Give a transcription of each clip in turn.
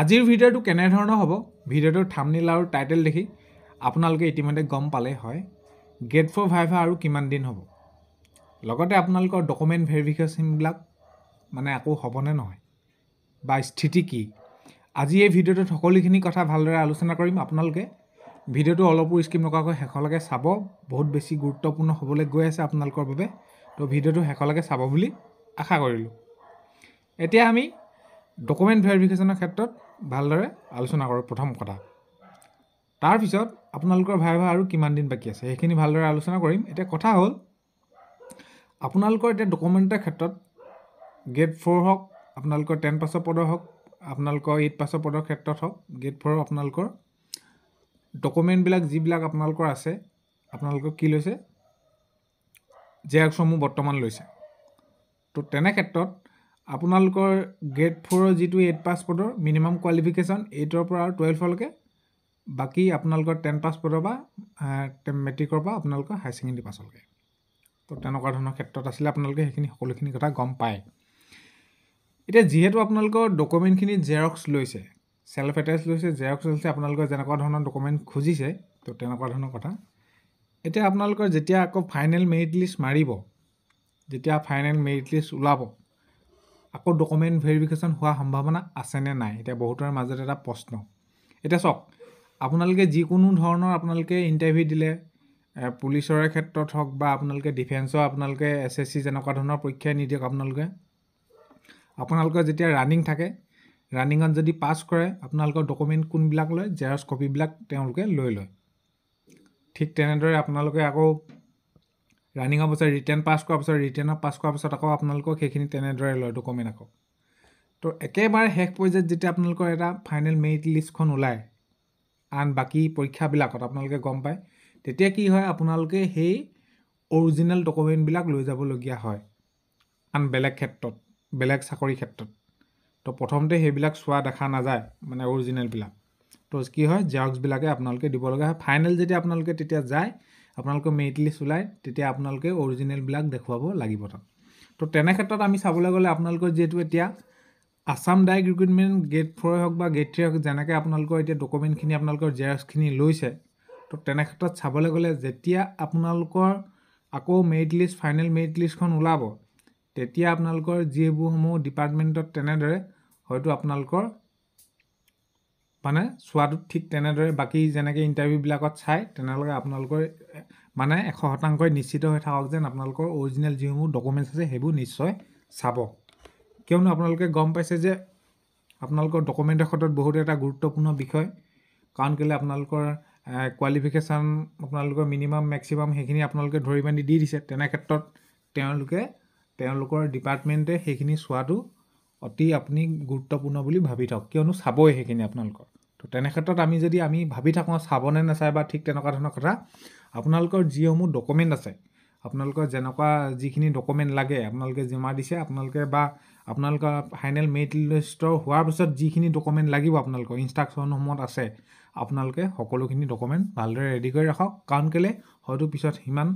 আজিৰ ভিডিঅ'টো কেনেধৰণৰ হ'ব ভিডিঅ'টোৰ থামনিল আৰু টাইটেল দেখি আপোনালোকে ইতিমধ্যে গম পালেই হয় গেট ফ'ৰ ভাইভা আৰু কিমান দিন হ'ব লগতে আপোনালোকৰ ডকুমেণ্ট ভেৰিফিকেশ্যনবিলাক মানে আকৌ হ'বনে নহয় বা স্থিতি কি আজি এই ভিডিঅ'টোত সকলোখিনি কথা ভালদৰে আলোচনা কৰিম আপোনালোকে ভিডিঅ'টো অলপো স্কিপ নকৰাকৈ শেষলৈকে চাব বহুত বেছি গুৰুত্বপূৰ্ণ হ'বলৈ গৈ আছে আপোনালোকৰ বাবে তো ভিডিঅ'টো শেষলৈকে চাব বুলি আশা কৰিলোঁ এতিয়া আমি ডকুমেণ্ট ভেৰিফিকেশ্যনৰ ক্ষেত্ৰত ভালদৰে আলোচনা কৰোঁ প্ৰথম কথা তাৰপিছত আপোনালোকৰ ভাই ভাই আৰু কিমান দিন বাকী আছে সেইখিনি ভালদৰে আলোচনা কৰিম এতিয়া কথা হ'ল আপোনালোকৰ এতিয়া ডকুমেণ্টৰ ক্ষেত্ৰত গেট ফ'ৰ হওক আপোনালোকৰ টেন পাছৰ পদৰ হওক আপোনালোকৰ এইট পাছৰ পদৰ ক্ষেত্ৰত হওক গে'ট ফ'ৰ আপোনালোকৰ ডকুমেণ্টবিলাক যিবিলাক আপোনালোকৰ আছে আপোনালোকৰ কি লৈছে জেৰক্সসমূহ বৰ্তমান লৈছে তো তেনে ক্ষেত্ৰত আপোনালোকৰ গ্ৰেড ফ'ৰৰ যিটো এইট পাছপৰ্টৰ মিনিমাম কোৱালিফিকেশ্যন এইটৰ পৰা আৰু টুৱেলভলৈকে বাকী আপোনালোকৰ টেন পাছপৰ্টৰ পৰা মেট্ৰিকৰ পৰা আপোনালোকৰ হায়াৰ ছেকেণ্ডেৰী পাছলৈকে তো তেনেকুৱা ধৰণৰ ক্ষেত্ৰত আছিলে আপোনালোকে সেইখিনি সকলোখিনি কথা গম পায় এতিয়া যিহেতু আপোনালোকৰ ডকুমেণ্টখিনি জেৰক্স লৈছে চেল্ফ এটাচ লৈছে জেৰক্স লৈছে আপোনালোকে যেনেকুৱা ধৰণৰ ডকুমেণ্ট খুজিছে তো তেনেকুৱা ধৰণৰ কথা এতিয়া আপোনালোকৰ যেতিয়া আকৌ ফাইনেল মেৰিট লিষ্ট মাৰিব যেতিয়া ফাইনেল মেৰিট লিষ্ট ওলাব আকৌ ডকুমেণ্ট ভেৰিফিকেশ্যন হোৱা সম্ভাৱনা আছেনে নাই এতিয়া বহুতৰ মাজত এটা প্ৰশ্ন এতিয়া চাওক আপোনালোকে যিকোনো ধৰণৰ আপোনালোকে ইণ্টাৰভিউ দিলে পুলিচৰে ক্ষেত্ৰত হওক বা আপোনালোকে ডিফেন্সৰ আপোনালোকে এছ এছ চি যেনেকুৱা ধৰণৰ পৰীক্ষাই নিদিয়ক আপোনালোকে আপোনালোকে যেতিয়া ৰাণিং থাকে ৰাণিঙত যদি পাছ কৰে আপোনালোকৰ ডকুমেণ্ট কোনবিলাক লয় জেৰক্স কপিবিলাক তেওঁলোকে লৈ লয় ঠিক তেনেদৰে আপোনালোকে আকৌ ৰানিং হোৱাৰ পিছত ৰিটাৰ্ণ পাছ কৰাৰ পিছত ৰিটাৰ্ণত পাছ কৰাৰ পিছত আকৌ আপোনালোকক সেইখিনি তেনেদৰে লয় ডকুমেণ্ট আকৌ তো একেবাৰে শেষ পৰ্যায়ত যেতিয়া আপোনালোকৰ এটা ফাইনেল মেৰিট লিষ্টখন ওলায় আন বাকী পৰীক্ষাবিলাকত আপোনালোকে গম পায় তেতিয়া কি হয় আপোনালোকে সেই অৰিজিনেল ডকুমেণ্টবিলাক লৈ যাবলগীয়া হয় আন বেলেগ ক্ষেত্ৰত বেলেগ চাকৰিৰ ক্ষেত্ৰত তো প্ৰথমতে সেইবিলাক চোৱা দেখা নাযায় মানে অৰিজিনেলবিলাক তো কি হয় জেৰক্সবিলাকে আপোনালোকে দিবলগীয়া হয় ফাইনেল যেতিয়া আপোনালোকে তেতিয়া যায় আপোনালোকৰ লিষ্ট ওলায় তেতিয়া আপোনালোকে অৰিজিনেলবিলাক দেখুৱাব লাগিব তাত ত' তেনে ক্ষেত্ৰত আমি চাবলৈ গ'লে আপোনালোকৰ যিহেতু এতিয়া আছাম ডাইৰেক্ট ৰিক্ৰুইটমেণ্ট গেট ফ'ৰে হওক বা গেট থ্ৰীয়ে হওক যেনেকৈ আপোনালোকৰ এতিয়া ডকুমেণ্টখিনি আপোনালোকৰ জেৰক্সখিনি লৈছে তো তেনে ক্ষেত্ৰত চাবলৈ গ'লে যেতিয়া আপোনালোকৰ আকৌ মেৰিট লিষ্ট ফাইনেল মেৰিট লিষ্টখন ওলাব তেতিয়া আপোনালোকৰ যিবোৰসমূহ ডিপাৰ্টমেণ্টত তেনেদৰে হয়তো আপোনালোকৰ মানে চোৱাটো ঠিক তেনেদৰে বাকী যেনেকৈ ইণ্টাৰভিউবিলাকত চাই তেনেহ'লে আপোনালোকৰ মানে এশ শতাংশই নিশ্চিত হৈ থাকক যেন আপোনালোকৰ অৰিজিনেল যিসমূহ ডকুমেণ্টছ আছে সেইবোৰ নিশ্চয় চাব কিয়নো আপোনালোকে গম পাইছে যে আপোনালোকৰ ডকুমেণ্টৰ ক্ষেত্ৰত বহুত এটা গুৰুত্বপূৰ্ণ বিষয় কাৰণ কেলৈ আপোনালোকৰ কোৱালিফিকেশ্যন আপোনালোকৰ মিনিমাম মেক্সিমাম সেইখিনি আপোনালোকে ধৰি বান্ধি দি দিছে তেনে ক্ষেত্ৰত তেওঁলোকে তেওঁলোকৰ ডিপাৰ্টমেণ্টে সেইখিনি চোৱাটো অতি আপুনি গুৰুত্বপূৰ্ণ বুলি ভাবি থাকক কিয়নো চাবই সেইখিনি আপোনালোকৰ ত' তেনেক্ষেত্ৰত আমি যদি আমি ভাবি থাকোঁ চাবনে নাচায় বা ঠিক তেনেকুৱা ধৰণৰ কথা আপোনালোকৰ যিসমূহ ডকুমেণ্ট আছে আপোনালোকৰ যেনেকুৱা যিখিনি ডকুমেণ্ট লাগে আপোনালোকে জমা দিছে আপোনালোকে বা আপোনালোকৰ ফাইনেল মেৰিট লিষ্টৰ হোৱাৰ পিছত যিখিনি ডকুমেণ্ট লাগিব আপোনালোকৰ ইনষ্ট্ৰাকশ্যনসমূহত আছে আপোনালোকে সকলোখিনি ডকুমেণ্ট ভালদৰে ৰেডি কৰি ৰাখক কাৰণ কেলে হয়তো পিছত সিমান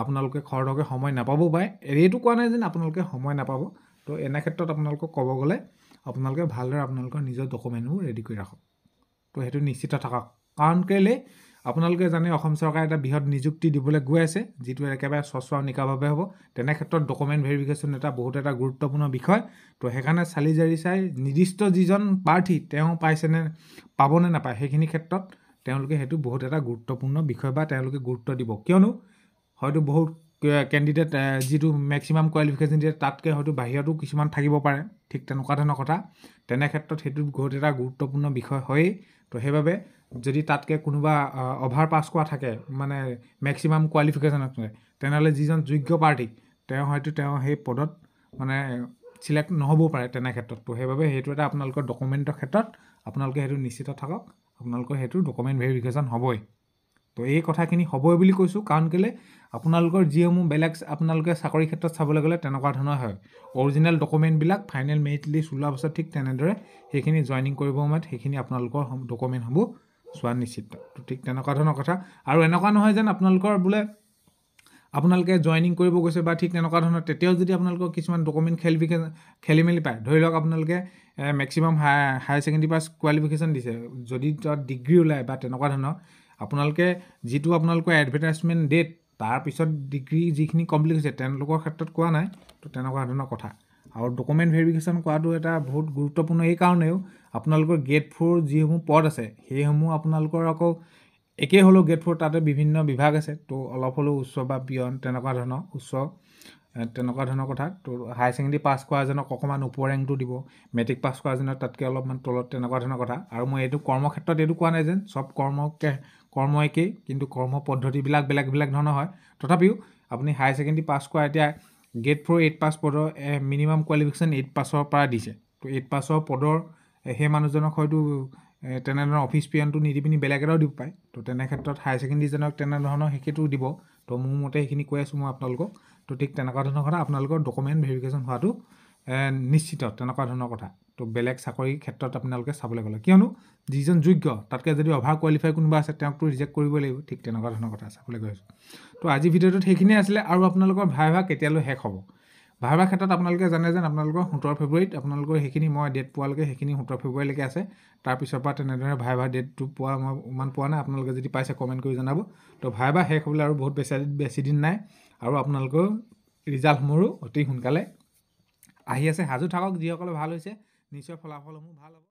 আপোনালোকে খৰধৰকৈ সময় নাপাবও পাৰে এইটো কোৱা নাই যেন আপোনালোকে সময় নাপাব তো এনে ক্ষেত্ৰত আপোনালোকক ক'ব গ'লে আপোনালোকে ভালদৰে আপোনালোকৰ নিজৰ ডকুমেণ্টবোৰ ৰেডি কৰি ৰাখক তো সেইটো নিশ্চিত থাকক কাৰণ কেলৈ আপোনালোকে জানে অসম চৰকাৰে এটা বৃহৎ নিযুক্তি দিবলৈ গৈ আছে যিটো একেবাৰে স্বচ্ছ আৰু নিকাভাৱে হ'ব তেনে ক্ষেত্ৰত ডকুমেণ্ট ভেৰিফিকেশ্যন এটা বহুত এটা গুৰুত্বপূৰ্ণ বিষয় তো সেইকাৰণে চালি জাৰি চাই নিৰ্দিষ্ট যিজন প্ৰাৰ্থী তেওঁ পাইছেনে পাবনে নাপায় সেইখিনি ক্ষেত্ৰত তেওঁলোকে সেইটো বহুত এটা গুৰুত্বপূৰ্ণ বিষয় বা তেওঁলোকে গুৰুত্ব দিব কিয়নো হয়তো বহুত কেণ্ডিডেট যিটো মেক্সিমাম কোৱালিফিকেশ্যন দিয়ে তাতকৈ হয়তো বাহিৰতো কিছুমান থাকিব পাৰে ঠিক তেনেকুৱা ধৰণৰ কথা তেনে ক্ষেত্ৰত সেইটো বহুত এটা গুৰুত্বপূৰ্ণ বিষয় হয়েই তো সেইবাবে যদি তাতকৈ কোনোবা অভাৰ পাছ কৰা থাকে মানে মেক্সিমাম কোৱালিফিকেশ্যনত তেনেহ'লে যিজন যোগ্য প্ৰাৰ্থী তেওঁ হয়তো তেওঁ সেই পদত মানে চিলেক্ট নহ'বও পাৰে তেনে ক্ষেত্ৰত তো সেইবাবে সেইটো এটা আপোনালোকৰ ডকুমেণ্টৰ ক্ষেত্ৰত আপোনালোকে সেইটো নিশ্চিত থাকক আপোনালোকৰ সেইটো ডকুমেণ্ট ভেৰিফিকেশ্যন হ'বই তো এই কথাখিনি হ'বই বুলি কৈছোঁ কাৰণ কেলৈ আপোনালোকৰ যিসমূহ বেলেগ আপোনালোকে চাকৰিৰ ক্ষেত্ৰত চাবলৈ গ'লে তেনেকুৱা ধৰণৰ হয় অৰিজিনেল ডকুমেণ্টবিলাক ফাইনেল মেৰিট লিষ্ট ওলোৱাৰ পাছত ঠিক তেনেদৰে সেইখিনি জইনিং কৰিব সময়ত সেইখিনি আপোনালোকৰ ডকুমেণ্টসমূহ চোৱা নিশ্চিত তো ঠিক তেনেকুৱা ধৰণৰ কথা আৰু এনেকুৱা নহয় যেন আপোনালোকৰ বোলে আপোনালোকে জইনিং কৰিব গৈছে বা ঠিক তেনেকুৱা ধৰণৰ তেতিয়াও যদি আপোনালোকৰ কিছুমান ডকুমেণ্ট খেলি খেলি মেলি পায় ধৰি লওক আপোনালোকে maximum high higher secondary pass qualification দিছে যদি তাত ডিগ্ৰী ওলায় বা তেনেকুৱা ধৰণৰ আপোনালোকে যিটো আপোনালোকৰ এডভাৰটাইজমেণ্ট ডেট তাৰপিছত ডিগ্ৰী যিখিনি কমপ্লিট হৈছে তেওঁলোকৰ ক্ষেত্ৰত কোৱা নাই তো তেনেকুৱা ধৰণৰ কথা আৰু ডকুমেণ্ট ভেৰিফিকেশ্যন কৰাটো এটা বহুত গুৰুত্বপূৰ্ণ এইকাৰণেও আপোনালোকৰ গেট ফ'ৰ যিসমূহ পদ আছে সেইসমূহ আপোনালোকৰ আকৌ একেই হ'লেও গেট ফ'ৰ তাতে বিভিন্ন বিভাগ আছে তো অলপ হ'লেও উচ্চ বা পিয়ন তেনেকুৱা ধৰণৰ উচ্চ তেনেকুৱা ধৰণৰ কথা তো হায়াৰ ছেকেণ্ডেৰী পাছ কৰা এজনক অকণমান ওপৰ ৰেংকটো দিব মেট্ৰিক পাছ কৰা এজনক তাতকৈ অলপমান তলত তেনেকুৱা ধৰণৰ কথা আৰু মই এইটো কৰ্মক্ষেত্ৰত এইটো কোৱা নাই যেন চব কৰ্মকে কৰ্ম একেই কিন্তু কৰ্ম পদ্ধতিবিলাক বেলেগ বেলেগ ধৰণৰ হয় তথাপিও আপুনি হাই ছেকেণ্ডেৰী পাছ কৰা এতিয়া গেট ফ'ৰ এইট পাছ পদৰ মিনিমাম কোৱালিফিকেশ্যন এইট পাছৰ পৰা দিছে তো এইট পাছৰ পদৰ সেই মানুহজনক হয়তো তেনেধৰণৰ অফিচ পিয়নটো নিদি পিনি বেলেগ এটাও দিব পাৰে তো তেনেক্ষেত্ৰত ক্ষেত্ৰত হাই ছেকেণ্ডেৰীজনক তেনেধৰণৰ সেইখিনিও দিব তো মোৰ মতে সেইখিনি কৈ আছোঁ মই আপোনালোকক তো ঠিক তেনেকুৱা ধৰণৰ কথা আপোনালোকৰ ডকুমেণ্ট ভেৰিফিকেশ্যন হোৱাটো নিশ্চিত তেনেকুৱা ধৰণৰ কথা তো বেলেগ চাকৰিৰ ক্ষেত্ৰত আপোনালোকে চাবলৈ গ'লে কিয়নো যিজন যোগ্য তাতকৈ যদি অভাৰ কোৱালিফাই কোনোবা আছে তেওঁকতো ৰিজেক্ট কৰিবই লাগিব ঠিক তেনেকুৱা ধৰণৰ কথা চাবলৈ গৈ আছোঁ তো আজি ভিডিঅ'টোত সেইখিনিয়ে আছিলে আৰু আপোনালোকৰ ভাই ভাগ কেতিয়ালৈ শেষ হ'ব ভাই ভাই ক্ষেত্ৰত আপোনালোকে জানে যেন আপোনালোকৰ সোতৰ ফেব্ৰুৱাৰীত আপোনালোকৰ সেইখিনি মই ডেট পোৱালৈকে সেইখিনি সোতৰ ফেব্ৰুৱাৰীলৈকে আছে তাৰপিছৰ পৰা তেনেদৰে ভাই ভাই ডেটটো পোৱা মই ইমান পোৱা নাই আপোনালোকে যদি পাইছে কমেণ্ট কৰি জনাব তো ভাই ভাই শেষ হ'বলৈ আৰু বহুত বেছি বেছি দিন নাই আৰু আপোনালোকৰ ৰিজাল্টসমূহো অতি সোনকালে আহি আছে সাজু থাকক যিসকলে ভাল হৈছে নিশ্চয় ফলাফলসমূহ ভাল হ'ব